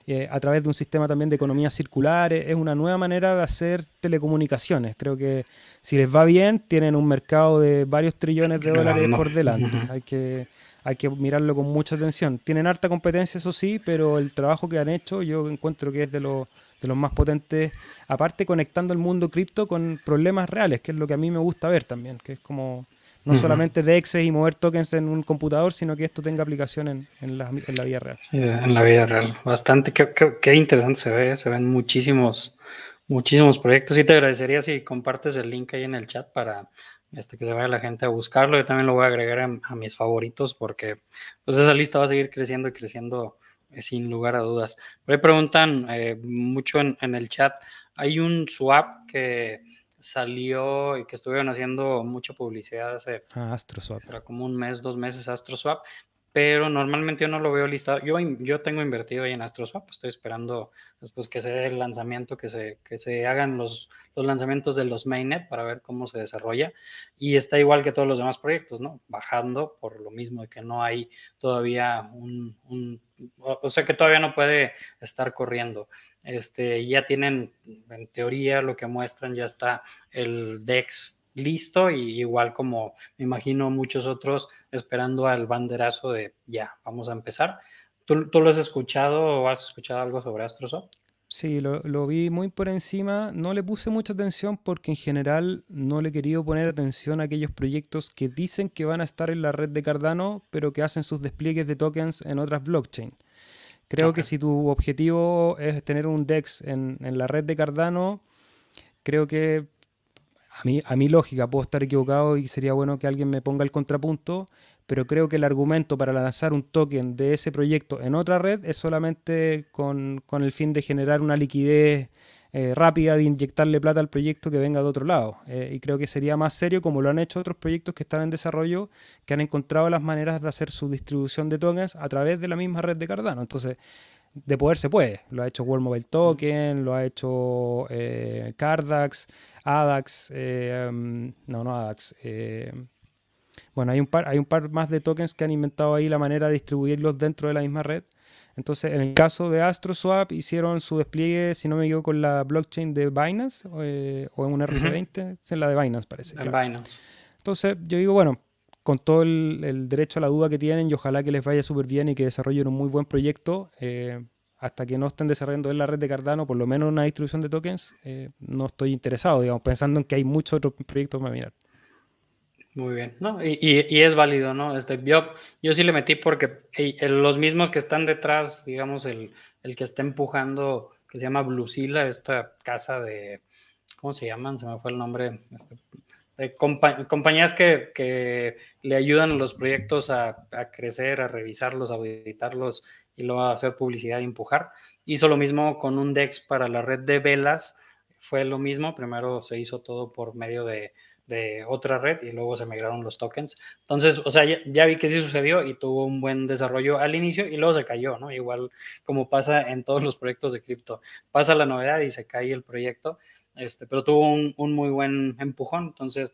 Eh, a través de un sistema también de economía circular. Es una nueva manera de hacer telecomunicaciones. Creo que si les va bien, tienen un mercado de varios trillones de dólares por delante. Hay que, hay que mirarlo con mucha atención. Tienen harta competencia, eso sí, pero el trabajo que han hecho yo encuentro que es de los de los más potentes, aparte conectando el mundo cripto con problemas reales, que es lo que a mí me gusta ver también, que es como no solamente de y mover tokens en un computador, sino que esto tenga aplicación en, en, la, vida real. Sí, en la vida real. Bastante, qué, interesante se ve, ¿eh? se ven muchísimos, muchísimos proyectos. Y te agradecería si compartes el link ahí en el chat para este, que se vaya la gente a buscarlo. Yo también lo voy a agregar a, mis favoritos porque pues, esa lista va a seguir creciendo y creciendo eh, sin lugar a dudas. Me preguntan eh, mucho en el chat, hay un swap que salió y que estuvieron haciendo mucha publicidad hace... AstroSwap. Era como un mes, dos meses AstroSwap, pero normalmente yo no lo veo listado. Yo, yo tengo invertido ahí en AstroSwap, estoy esperando después pues, que se dé el lanzamiento, que se, que se hagan los, los lanzamientos de los mainnet para ver cómo se desarrolla. Y está igual que todos los demás proyectos, ¿no? Bajando por lo mismo de que no hay todavía un, un o sea que todavía no puede estar corriendo. Este, ya tienen, en teoría, lo que muestran, ya está el DEX listo y igual como me imagino muchos otros esperando al banderazo de ya, vamos a empezar. ¿Tú, lo has escuchado o has escuchado algo sobre AstroSoft? Sí, lo, vi muy por encima. No le puse mucha atención porque en general no le he querido poner atención a aquellos proyectos que dicen que van a estar en la red de Cardano, pero que hacen sus despliegues de tokens en otras blockchain. Creo que si tu objetivo es tener un DEX en, en la red de Cardano, creo que a mí, a mi lógica, puedo estar equivocado y sería bueno que alguien me ponga el contrapunto, pero creo que el argumento para lanzar un token de ese proyecto en otra red es solamente con, el fin de generar una liquidez eh, rápida, de inyectarle plata al proyecto que venga de otro lado. Eh, y creo que sería más serio, como lo han hecho otros proyectos que están en desarrollo, que han encontrado las maneras de hacer su distribución de tokens a través de la misma red de Cardano. Entonces, de poder se puede. Lo ha hecho World Mobile Token, lo ha hecho eh, Cardax, ADAX, eh, mm, no, no ADAX. Eh, bueno, hay un, par, hay un par más de tokens que han inventado ahí la manera de distribuirlos dentro de la misma red. Entonces, en el caso de AstroSwap, hicieron su despliegue, si no me equivoco, con la blockchain de Binance o, en un RC20, es en la de Binance, parece. En Binance. Entonces, yo digo, bueno, con todo el, derecho a la duda que tienen y ojalá que les vaya súper bien y que desarrollen un muy buen proyecto. Eh, hasta que no estén desarrollando en la red de Cardano, por lo menos una distribución de tokens, eh, no estoy interesado, digamos, pensando en que hay muchos otros proyectos para mirar. Muy bien, ¿no? Y, es válido, ¿no? Este, yo, yo sí le metí porque los mismos que están detrás, digamos, el, el, que está empujando, que se llama Blusila, esta casa de, ¿cómo se llaman? Se me fue el nombre, este, eh, compañías que, le ayudan a los proyectos a, crecer, a revisarlos, a auditarlos y luego a hacer publicidad y empujar. Hizo lo mismo con un DEX para la red de velas. Fue lo mismo. Primero se hizo todo por medio de, otra red y luego se migraron los tokens. Entonces, o sea, ya, ya, vi que sí sucedió y tuvo un buen desarrollo al inicio y luego se cayó, ¿no? Igual como pasa en todos los proyectos de cripto. Pasa la novedad y se cae el proyecto este, pero tuvo un, muy buen empujón, entonces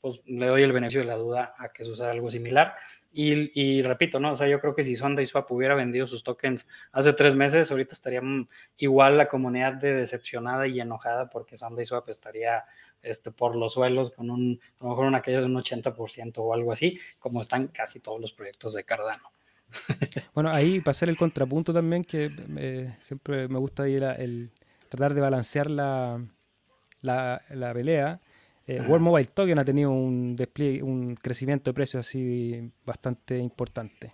pues le doy el beneficio de la duda a que suceda algo similar. Y, repito, ¿no? O sea, yo creo que si Sonda y Swap hubiera vendido sus tokens hace tres meses, ahorita estaría mm, igual la comunidad de decepcionada y enojada porque Sonda y Swap estaría este, por los suelos con un, a lo mejor una aquello de un 80% o algo así, como están casi todos los proyectos de Cardano. Bueno, ahí para hacer el contrapunto también, que eh, siempre me gusta ir a, el, tratar de balancear la, la, pelea. Eh, World Mobile Token ha tenido un despliegue, un crecimiento de precios así bastante importante.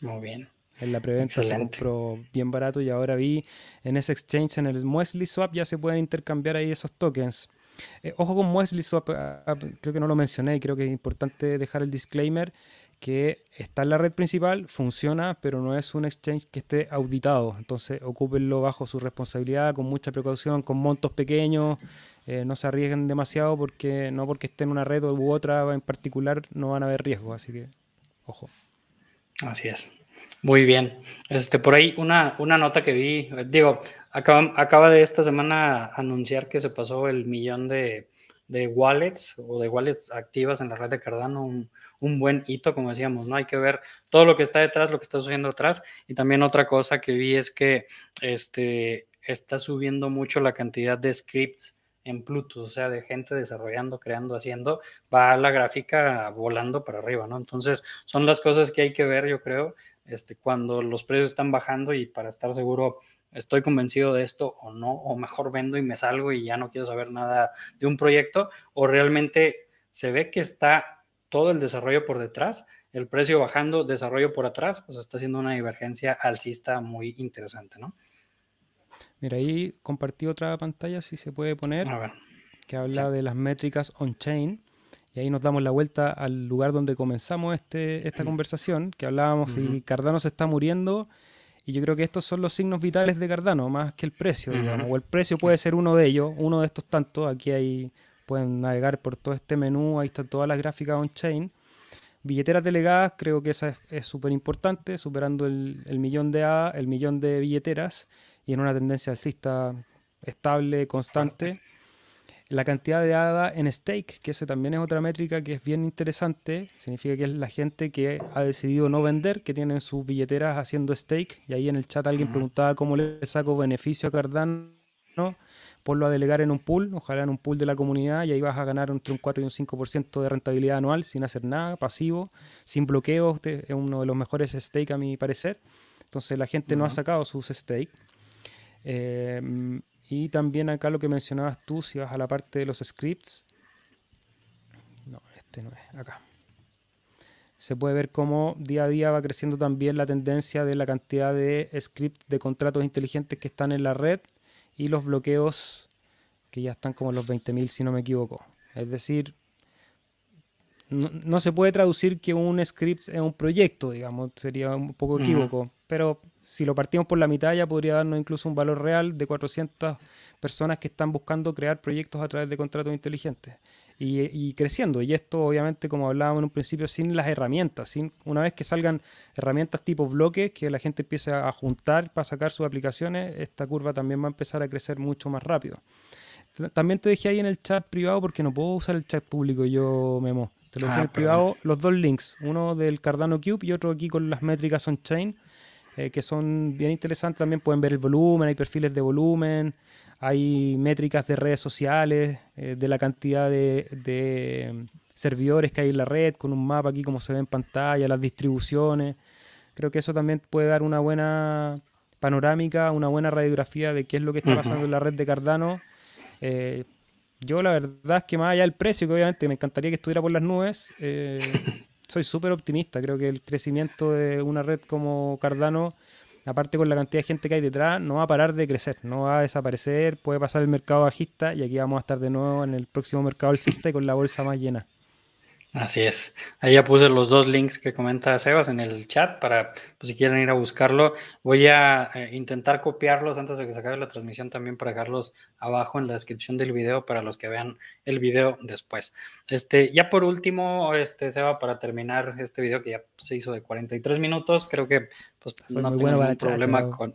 Muy bien. En la preventa se compró bien barato y ahora vi en ese exchange, en el Muesli Swap, ya se pueden intercambiar ahí esos tokens. Eh, ojo con Muesli Swap, ah, ah, creo que no lo mencioné y creo que es importante dejar el disclaimer que está en la red principal, funciona, pero no es un exchange que esté auditado. Entonces, ocúpenlo bajo su responsabilidad, con mucha precaución, con montos pequeños eh, no se arriesguen demasiado porque no porque estén en una red u otra en particular no van a haber riesgo, así que ojo. Así es. Muy bien. Este, por ahí una, una nota que vi, digo, acaba, acaba de esta semana anunciar que se pasó el millón de, wallets o de wallets activas en la red de Cardano, un, buen hito, como decíamos, ¿no? Hay que ver todo lo que está detrás, lo que está sucediendo atrás. Y también otra cosa que vi es que este, está subiendo mucho la cantidad de scripts en Pluto, o sea, de gente desarrollando, creando, haciendo, va la gráfica volando para arriba, ¿no? Entonces, son las cosas que hay que ver, yo creo, este, cuando los precios están bajando y para estar seguro, estoy convencido de esto o no, o mejor vendo y me salgo y ya no quiero saber nada de un proyecto, o realmente se ve que está todo el desarrollo por detrás, el precio bajando, desarrollo por atrás, pues está haciendo una divergencia alcista muy interesante, ¿no? Mira, ahí compartí otra pantalla, si se puede poner, que habla de las métricas on-chain. Y ahí nos damos la vuelta al lugar donde comenzamos este, esta conversación, que hablábamos si Cardano se está muriendo. Y yo creo que estos son los signos vitales de Cardano, más que el precio, digamos. O el precio puede ser uno de ellos, uno de estos tantos. Aquí hay, pueden navegar por todo este menú, ahí están todas las gráficas on-chain. Billeteras delegadas, creo que esa es súper importante, superando el, el, millón de A, el millón de billeteras y en una tendencia alcista estable, constante. La cantidad de ADA en stake, que ese también es otra métrica que es bien interesante, significa que es la gente que ha decidido no vender, que tienen sus billeteras haciendo stake, y ahí en el chat alguien preguntaba cómo le saco beneficio a Cardano, lo a delegar en un pool, ojalá en un pool de la comunidad, y ahí vas a ganar entre un 4 y un 5% de rentabilidad anual sin hacer nada, pasivo, sin bloqueos, este es uno de los mejores stake a mi parecer. Entonces la gente no ha sacado sus stake Em, y también acá lo que mencionabas tú, si vas a la parte de los scripts. No, este no es, acá. Se puede ver cómo día a día va creciendo también la tendencia de la cantidad de scripts de contratos inteligentes que están en la red y los bloqueos que ya están como los 20.000 si no me equivoco. Es decir, no, se puede traducir que un script es un proyecto, digamos, sería un poco equívoco. Pero si lo partimos por la mitad ya podría darnos incluso un valor real de 400 personas que están buscando crear proyectos a través de contratos inteligentes. Y, creciendo. Y esto, obviamente, como hablábamos en un principio, sin las herramientas. Sin, una vez que salgan herramientas tipo bloques, que la gente empiece a juntar para sacar sus aplicaciones, esta curva también va a empezar a crecer mucho más rápido. También te dejé ahí en el chat privado porque no puedo usar el chat público yo, Memo. Te lo ah, privado, los dos links, uno del Cardano Cube y otro aquí con las métricas on-chain, eh, que son bien interesantes. También pueden ver el volumen, hay perfiles de volumen, hay métricas de redes sociales, eh, de la cantidad de, mm, servidores que hay en la red, con un mapa aquí como se ve en pantalla, las distribuciones. Creo que eso también puede dar una buena panorámica, una buena radiografía de qué es lo que está pasando en la red de Cardano. Eh, yo la verdad es que más allá del precio, que obviamente me encantaría que estuviera por las nubes, eh, soy súper optimista. Creo que el crecimiento de una red como Cardano, aparte con la cantidad de gente que hay detrás, no va a parar de crecer, no va a desaparecer, puede pasar el mercado bajista y aquí vamos a estar de nuevo en el próximo mercado alcista y con la bolsa más llena. Así es. Ahí ya puse los dos links que comenta Sebas en el chat para pues, si quieren ir a buscarlo. Voy a eh, intentar copiarlos antes de que se acabe la transmisión también para dejarlos abajo en la descripción del video para los que vean el video después. Este, ya por último, este Seba, para terminar este video que ya se hizo de 43 minutos, creo que pues, no tengo ningún problema con.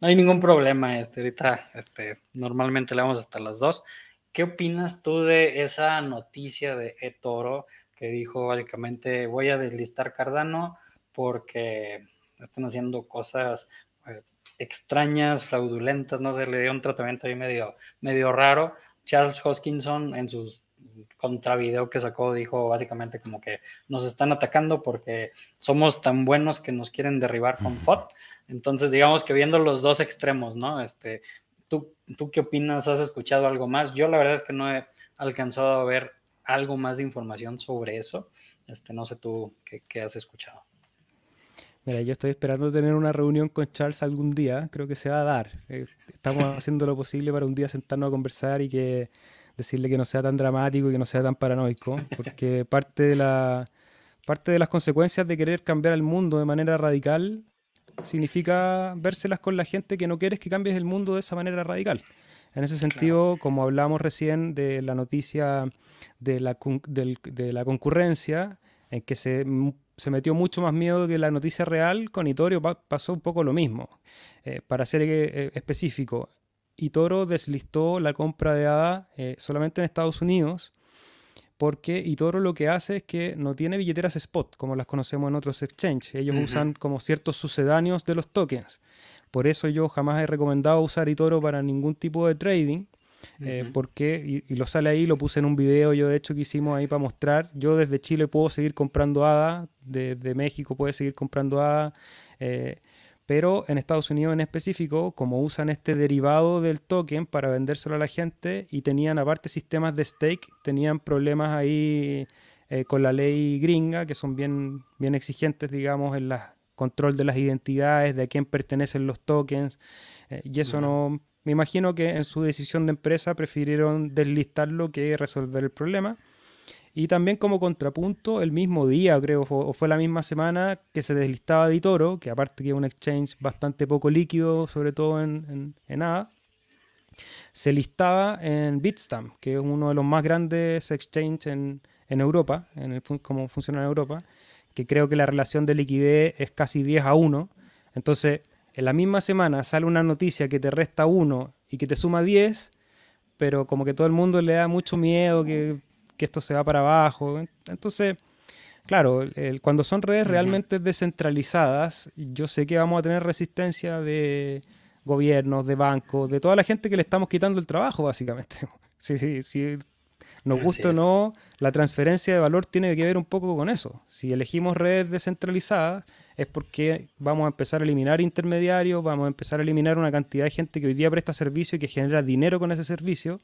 No hay ningún problema. Este, ahorita este, normalmente le vamos hasta las 2. ¿Qué opinas tú de esa noticia de eToro? que dijo básicamente voy a deslistar Cardano porque están haciendo cosas eh, extrañas, fraudulentas, no sé, le dio un tratamiento ahí medio, medio raro. Charles Hoskinson en su contravideo que sacó dijo básicamente como que nos están atacando porque somos tan buenos que nos quieren derribar con FOT. Entonces, digamos que viendo los dos extremos, ¿no? Este, ¿tú, ¿Tú qué opinas? ¿Has escuchado algo más? Yo la verdad es que no he alcanzado a ver algo más de información sobre eso. Este, no sé tú qué, has escuchado. Mira, yo estoy esperando tener una reunión con Charles algún día, creo que se va a dar. Eh, estamos haciendo lo posible para un día sentarnos a conversar y que decirle que no sea tan dramático y que no sea tan paranoico, porque parte de, la, parte de las consecuencias de querer cambiar el mundo de manera radical significa vérselas con la gente que no quieres que cambies el mundo de esa manera radical. En ese sentido, como hablamos recién de la noticia de la, concurrencia, en que se, metió mucho más miedo que la noticia real, con Itorio pasó un poco lo mismo. Eh, para ser eh, específico, Itoro deslistó la compra de ADA eh, solamente en Estados Unidos, porque Itoro lo que hace es que no tiene billeteras spot, como las conocemos en otros exchanges. Ellos usan como ciertos sucedáneos de los tokens. Por eso yo jamás he recomendado usar Itoro para ningún tipo de trading. Eh, porque, y, lo sale ahí, lo puse en un video yo de hecho que hicimos ahí para mostrar, yo desde Chile puedo seguir comprando ADA, desde México puedo seguir comprando ADA, eh, pero en Estados Unidos en específico, como usan este derivado del token para vendérselo a la gente y tenían aparte sistemas de stake, tenían problemas ahí eh, con la ley gringa, que son bien, bien exigentes, digamos, en las, control de las identidades, de a quién pertenecen los tokens, eh, y eso no... Me imagino que en su decisión de empresa prefirieron deslistarlo que resolver el problema. Y también como contrapunto, el mismo día, creo, o fue la misma semana que se deslistaba Ditoro, que aparte que es un exchange bastante poco líquido, sobre todo en, en, se listaba en Bitstamp, que es uno de los más grandes exchanges en, Europa, en el, cómo funciona en Europa que creo que la relación de liquidez es casi 10 a 1. Entonces, en la misma semana sale una noticia que te resta 1 y que te suma 10, pero como que todo el mundo le da mucho miedo que, esto se va para abajo. Entonces, claro, cuando son redes realmente descentralizadas, yo sé que vamos a tener resistencia de gobiernos, de bancos, de toda la gente que le estamos quitando el trabajo, básicamente. sí sí si nos gusta o no, la transferencia de valor tiene que ver un poco con eso. Si elegimos redes descentralizadas, es porque vamos a empezar a eliminar intermediarios, vamos a empezar a eliminar una cantidad de gente que hoy día presta servicio y que genera dinero con ese servicio.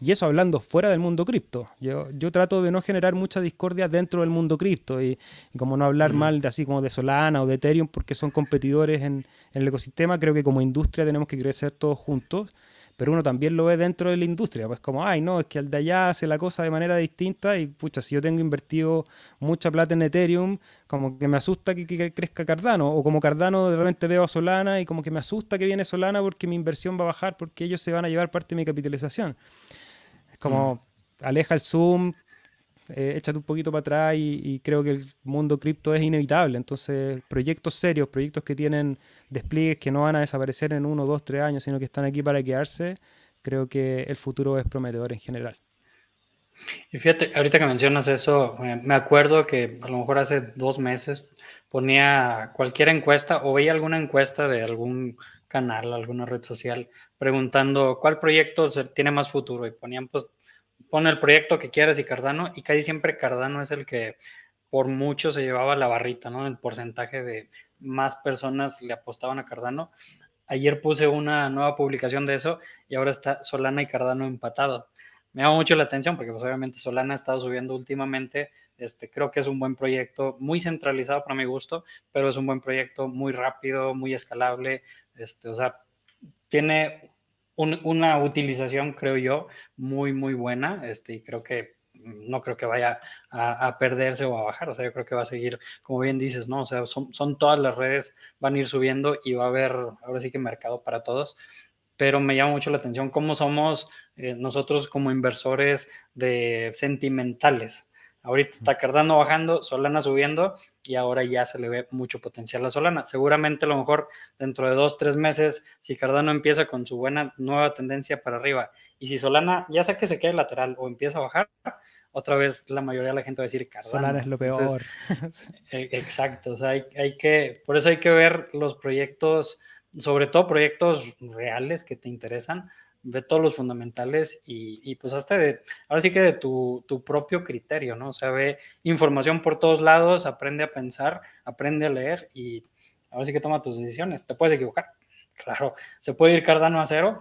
Y eso hablando fuera del mundo cripto. Yo, trato de no generar mucha discordia dentro del mundo cripto y, como no hablar mm. mal de así como de Solana o de Ethereum porque son competidores en el ecosistema. Creo que como industria tenemos que crecer todos juntos pero uno también lo ve dentro de la industria, pues como, ay, no, es que el de allá hace la cosa de manera distinta y pucha, si yo tengo invertido mucha plata en Ethereum, como que me asusta que, crezca Cardano, o como Cardano de repente veo a Solana y como que me asusta que viene Solana porque mi inversión va a bajar porque ellos se van a llevar parte de mi capitalización. Es como, mm. aleja el Zoom, eh, échate un poquito para atrás y, creo que el mundo cripto es inevitable. Entonces, proyectos serios, proyectos que tienen despliegues que no van a desaparecer en uno, dos, tres años, sino que están aquí para quedarse, creo que el futuro es prometedor en general. Y fíjate, ahorita que mencionas eso, eh, me acuerdo que a lo mejor hace dos meses ponía cualquier encuesta o veía alguna encuesta de algún canal, alguna red social, preguntando cuál proyecto tiene más futuro y ponían pues pone el proyecto que quieras y Cardano, y casi siempre Cardano es el que por mucho se llevaba la barrita, ¿no? El porcentaje de más personas le apostaban a Cardano. Ayer puse una nueva publicación de eso y ahora está Solana y Cardano empatado. Me llama mucho la atención porque pues, obviamente Solana ha estado subiendo últimamente. Este, creo que es un buen proyecto, muy centralizado para mi gusto, pero es un buen proyecto, muy rápido, muy escalable. Este, o sea, tiene una utilización, creo yo, muy, muy buena. Este, y creo que no creo que vaya a, perderse o a bajar, o sea, yo creo que va a seguir, como bien dices, ¿no? O sea, son, todas las redes, van a ir subiendo y va a haber, ahora sí que mercado para todos, pero me llama mucho la atención cómo somos eh, nosotros como inversores de sentimentales, Ahorita está Cardano bajando, Solana subiendo y ahora ya se le ve mucho potencial a Solana. Seguramente a lo mejor dentro de dos, tres meses, si Cardano empieza con su buena nueva tendencia para arriba y si Solana ya sea que se quede lateral o empieza a bajar, otra vez la mayoría de la gente va a decir Cardano. Solana es lo peor. E, exacto, o sea, hay que, por eso hay que ver los proyectos, sobre todo proyectos reales que te interesan ve todos los fundamentales y, pues hasta de, ahora sí que de tu, tu, propio criterio, ¿no? O sea, ve información por todos lados, aprende a pensar, aprende a leer y ahora sí que toma tus decisiones. Te puedes equivocar, claro, se puede ir Cardano a cero,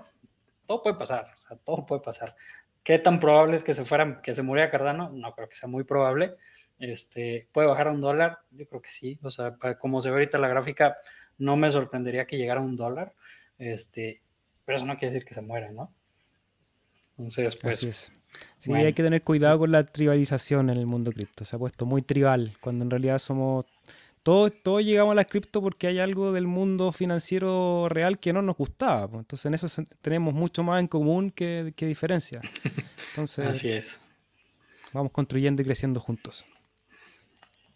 todo puede pasar, o sea, todo puede pasar. ¿Qué tan probable es que se fuera, que se muriera Cardano? No creo que sea muy probable. Este, ¿Puede bajar a un dólar? Yo creo que sí. O sea, como se ve ahorita la gráfica, no me sorprendería que llegara a un dólar. Este, pero eso no quiere decir que se muera, ¿no? Entonces, pues... Así es. Sí, hay que tener cuidado con la tribalización en el mundo cripto. Se ha puesto muy tribal, cuando en realidad somos... Todos, todos llegamos a las cripto porque hay algo del mundo financiero real que no nos gustaba. Entonces en eso tenemos mucho más en común que, diferencia. Entonces, Así es. Vamos construyendo y creciendo juntos.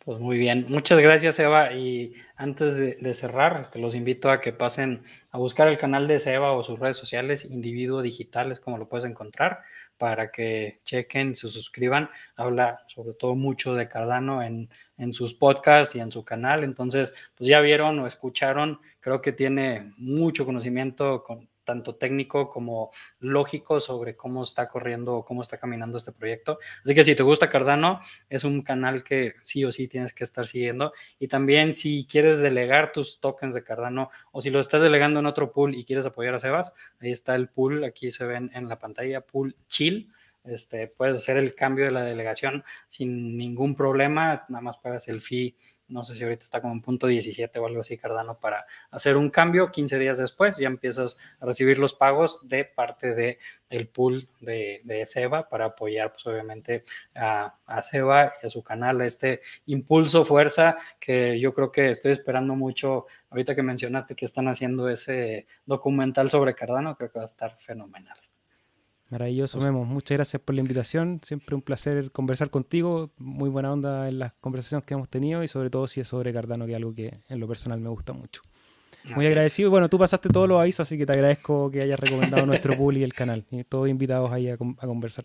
Pues muy bien, muchas gracias Eva y antes de, cerrar, este, los invito a que pasen a buscar el canal de Eva o sus redes sociales, individuo digitales, como lo puedes encontrar, para que chequen, se suscriban. Habla sobre todo mucho de Cardano en, en sus podcasts y en su canal. Entonces, pues ya vieron o escucharon, creo que tiene mucho conocimiento con, tanto técnico como lógico sobre cómo está corriendo o cómo está caminando este proyecto. Así que si te gusta Cardano, es un canal que sí o sí tienes que estar siguiendo. Y también si quieres delegar tus tokens de Cardano o si lo estás delegando en otro pool y quieres apoyar a Sebas, ahí está el pool, aquí se ven en la pantalla, pool chill este, puedes hacer el cambio de la delegación sin ningún problema, nada más pagas el fee, no sé si ahorita está como en punto 17 o algo así Cardano para hacer un cambio, 15 días después ya empiezas a recibir los pagos de parte de el pool de, Seba para apoyar pues obviamente a, a Seba y a su canal, este impulso, fuerza que yo creo que estoy esperando mucho, ahorita que mencionaste que están haciendo ese documental sobre Cardano, creo que va a estar fenomenal. Maravilloso, Memo. Muchas gracias por la invitación. Siempre un placer conversar contigo. Muy buena onda en las conversaciones que hemos tenido y sobre todo si es sobre Cardano, que es algo que en lo personal me gusta mucho. Muy agradecido. Bueno, tú pasaste todos los avisos, así que te agradezco que hayas recomendado nuestro pool y el canal. Y todos invitados ahí a, conversar.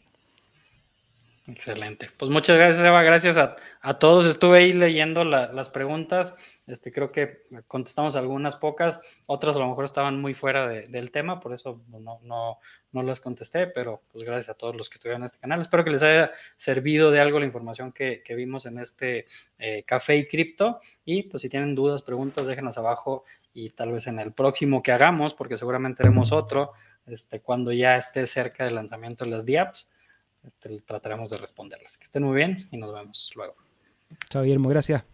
Excelente. Pues muchas gracias, Eva. Gracias a, todos. Estuve ahí leyendo las preguntas. Este, creo que contestamos algunas pocas, otras a lo mejor estaban muy fuera del tema, por eso pues, no, no, las contesté, pero pues gracias a todos los que estuvieron en este canal. Espero que les haya servido de algo la información que, vimos en este eh, Café y Cripto. Y pues si tienen dudas, preguntas, déjenlas abajo y tal vez en el próximo que hagamos, porque seguramente haremos otro, este, cuando ya esté cerca del lanzamiento de las DApps, este, trataremos de responderlas. Que estén muy bien y nos vemos luego. Chao, Guillermo. Gracias.